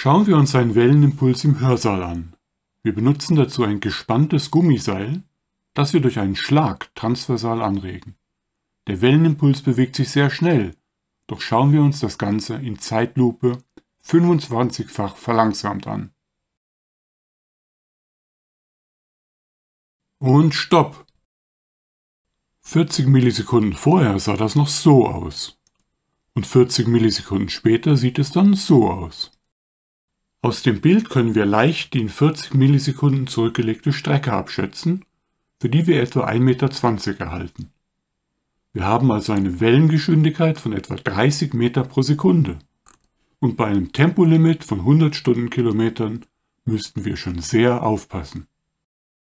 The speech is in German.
Schauen wir uns einen Wellenimpuls im Hörsaal an. Wir benutzen dazu ein gespanntes Gummiseil, das wir durch einen Schlag transversal anregen. Der Wellenimpuls bewegt sich sehr schnell, doch schauen wir uns das Ganze in Zeitlupe 25-fach verlangsamt an. Und stopp! 40 Millisekunden vorher sah das noch so aus. Und 40 Millisekunden später sieht es dann so aus. Aus dem Bild können wir leicht die in 40 Millisekunden zurückgelegte Strecke abschätzen, für die wir etwa 1,20 Meter erhalten. Wir haben also eine Wellengeschwindigkeit von etwa 30 Meter pro Sekunde. Und bei einem Tempolimit von 100 Stundenkilometern müssten wir schon sehr aufpassen.